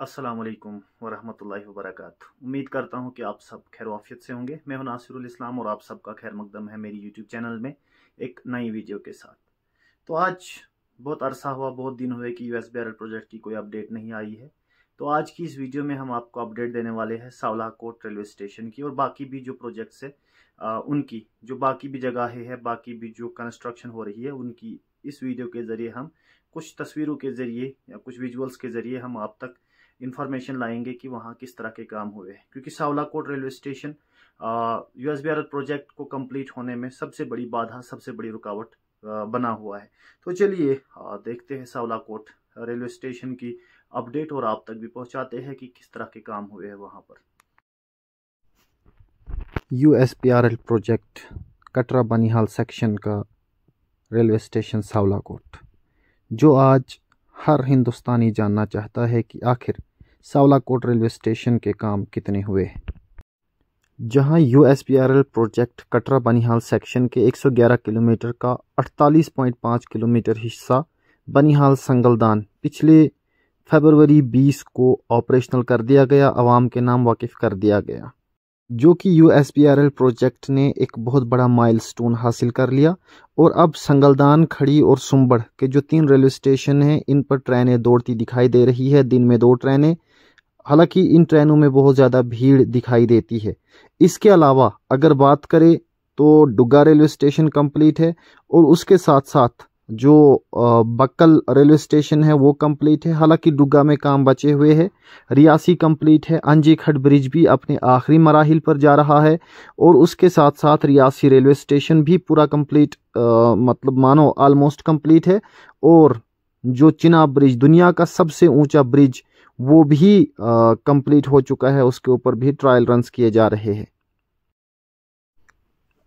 अस्सलाम वालेकुम वरहमतुल्लाहि वबरकत उम्मीद करता हूँ कि आप सब खैर वाफियत से होंगे मैं हूं नासिरुल इस्लाम और आप सबका खैर मकदम है मेरी यूट्यूब चैनल में एक नई वीडियो के साथ तो आज बहुत अरसा हुआ बहुत दिन हुए कि यू एस प्रोजेक्ट की कोई अपडेट नहीं आई है तो आज की इस वीडियो में हम आपको अपडेट देने वाले हैं सावला कोट रेलवे स्टेशन की और बाकी भी जो प्रोजेक्ट्स है उनकी जो बाकी भी जगहें हैं बाकी भी जो कंस्ट्रक्शन हो रही है उनकी इस वीडियो के ज़रिए हम कुछ तस्वीरों के ज़रिए या कुछ विजुअल्स के ज़रिए हम आप तक इन्फॉर्मेशन लाएंगे कि वहाँ किस तरह के काम हुए हैं क्योंकि Sawalkot railway station U S project को कंप्लीट होने में सबसे बड़ी बाधा सबसे बड़ी रुकावट बना हुआ है तो चलिए देखते हैं सावलाकोट रेलवे स्टेशन की अपडेट और आप तक भी पहुंचाते हैं कि किस तरह के काम हुए हैं वहाँ पर U S R L project Katra Banihal section का रेलवे स्टेशन सावलाकोट जो आज हर हिंदुस्तानी जानना चाहता है कि आखिर सावलाकोट रेलवे स्टेशन के काम कितने हुए जहां USBRL project Katra Banihal section के 111 किलोमीटर का 48.5 किलोमीटर हिस्सा बनिहाल संगलदान पिछले फरवरी 20 को ऑपरेशनल कर दिया गया आवाम के नाम वाकिफ कर दिया गया जो कि यूएसपीआरएल प्रोजेक्ट ने एक बहुत बड़ा माइलस्टोन हासिल कर लिया और अब संगलदान खड़ी और सुम्बड़ के जो तीन रेलवे स्टेशन हैं इन पर ट्रेनें दौड़ती दिखाई दे रही है दिन में दो ट्रेनें हालांकि इन ट्रेनों में बहुत ज़्यादा भीड़ दिखाई देती है इसके अलावा अगर बात करें तो डुग्गा रेलवे स्टेशन कंप्लीट है और उसके साथ साथ जो बक्कल रेलवे स्टेशन है वो कंप्लीट है हालांकि डुग्गा में काम बचे हुए है रियासी कंप्लीट है अंजी खड ब्रिज भी अपने आखिरी मराहल पर जा रहा है और उसके साथ साथ रियासी रेलवे स्टेशन भी पूरा कंप्लीट मतलब मानो ऑलमोस्ट कंप्लीट है और जो चिनाब ब्रिज दुनिया का सबसे ऊंचा ब्रिज वो भी कंप्लीट हो चुका है उसके ऊपर भी ट्रायल रन्स किए जा रहे हैं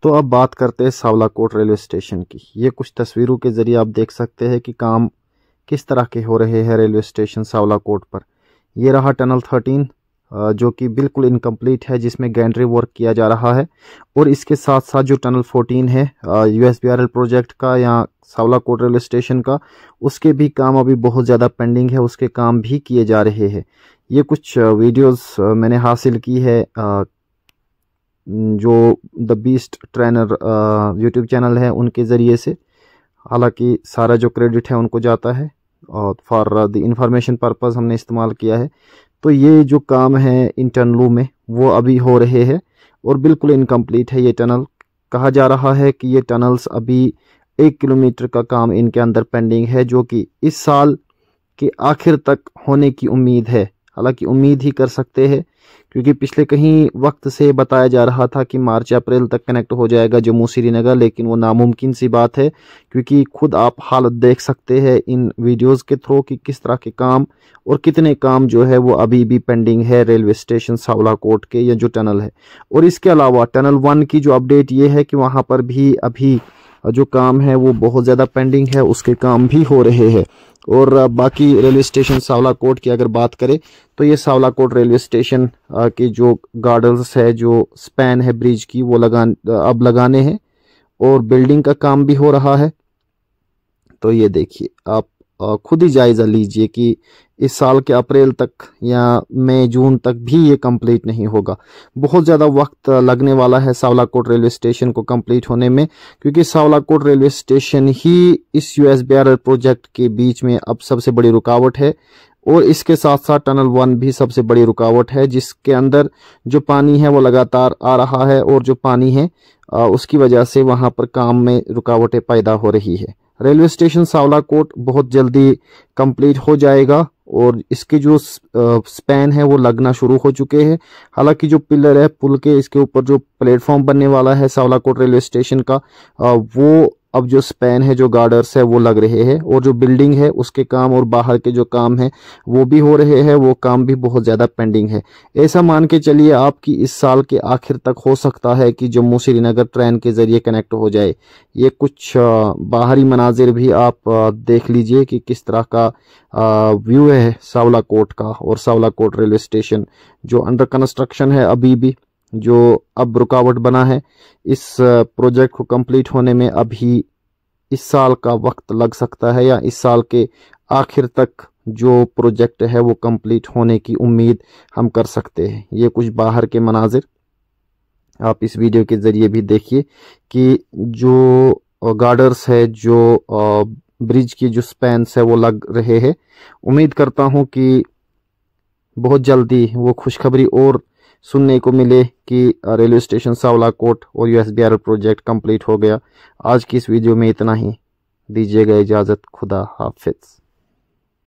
तो अब बात करते हैं सावलाकोट रेलवे स्टेशन की ये कुछ तस्वीरों के ज़रिए आप देख सकते हैं कि काम किस तरह के हो रहे हैं रेलवे स्टेशन सावलाकोट पर यह रहा टनल थर्टीन जो कि बिल्कुल इनकम्प्लीट है जिसमें गैंड्री वर्क किया जा रहा है और इसके साथ साथ जो टनल 14 है यू एस प्रोजेक्ट का या सावला कोट रेलवे स्टेशन का उसके भी काम अभी बहुत ज़्यादा पेंडिंग है उसके काम भी किए जा रहे हैं ये कुछ वीडियोस मैंने हासिल की है जो the beast trainer YouTube channel है उनके ज़रिए से हालांकि सारा जो क्रेडिट है उनको जाता है और फॉर द इंफॉर्मेशन पर्पज़ हमने इस्तेमाल किया है तो ये जो काम है इन टनलों में वो अभी हो रहे हैं और बिल्कुल इनकम्प्लीट है ये टनल कहा जा रहा है कि ये टनल्स अभी एक किलोमीटर का काम इनके अंदर पेंडिंग है जो कि इस साल के आखिर तक होने की उम्मीद है हालांकि उम्मीद ही कर सकते हैं क्योंकि पिछले कहीं वक्त से बताया जा रहा था कि मार्च अप्रैल तक कनेक्ट हो जाएगा जम्मू श्रीनगर लेकिन वो नामुमकिन सी बात है क्योंकि खुद आप हालत देख सकते हैं इन वीडियोस के थ्रू कि किस तरह के काम और कितने काम जो है वो अभी भी पेंडिंग है रेलवे स्टेशन सावला कोट के या जो टनल है और इसके अलावा टनल वन की जो अपडेट ये है कि वहाँ पर भी अभी जो काम है वो बहुत ज़्यादा पेंडिंग है उसके काम भी हो रहे हैं और बाकी रेलवे स्टेशन सावला कोट की अगर बात करें तो ये सावला कोट रेलवे स्टेशन के जो गार्डन है जो स्पैन है ब्रिज की वो लगा अब लगाने हैं और बिल्डिंग का काम भी हो रहा है तो ये देखिए आप खुद ही जायज़ा लीजिए कि इस साल के अप्रैल तक या मई जून तक भी ये कंप्लीट नहीं होगा बहुत ज़्यादा वक्त लगने वाला है सावलाकोट रेलवे स्टेशन को कंप्लीट होने में क्योंकि सावलाकोट रेलवे स्टेशन ही इस यू एस प्रोजेक्ट के बीच में अब सबसे बड़ी रुकावट है और इसके साथ साथ टनल वन भी सबसे बड़ी रुकावट है जिसके अंदर जो पानी है वो लगातार आ रहा है और जो पानी है उसकी वजह से वहाँ पर काम में रुकावटें पैदा हो रही है रेलवे स्टेशन सावला कोट बहुत जल्दी कंप्लीट हो जाएगा और इसके जो स्पैन है वो लगना शुरू हो चुके हैं हालांकि जो पिलर है पुल के इसके ऊपर जो प्लेटफॉर्म बनने वाला है सावला कोट रेलवे स्टेशन का वो अब जो स्पेन है जो गार्डर्स है वो लग रहे हैं और जो बिल्डिंग है उसके काम और बाहर के जो काम है वो भी हो रहे हैं वो काम भी बहुत ज़्यादा पेंडिंग है ऐसा मान के चलिए आपकी इस साल के आखिर तक हो सकता है कि जम्मू श्रीनगर ट्रेन के ज़रिए कनेक्ट हो जाए ये कुछ बाहरी मनाजिर भी आप देख लीजिए कि किस तरह का व्यू है सावला कोट का और सावला कोट रेलवे स्टेशन जो अंडर कंस्ट्रक्शन है अभी भी जो अब रुकावट बना है इस प्रोजेक्ट को कंप्लीट होने में अभी इस साल का वक्त लग सकता है या इस साल के आखिर तक जो प्रोजेक्ट है वो कंप्लीट होने की उम्मीद हम कर सकते हैं ये कुछ बाहर के मनाजिर आप इस वीडियो के ज़रिए भी देखिए कि जो गार्डर्स है जो ब्रिज की जो स्पैंस है वो लग रहे हैं उम्मीद करता हूँ कि बहुत जल्दी वो खुशखबरी और सुनने को मिले कि रेलवे स्टेशन सावला कोट और यू प्रोजेक्ट कंप्लीट हो गया आज की इस वीडियो में इतना ही दीजिएगा इजाज़त खुदा हाफिज़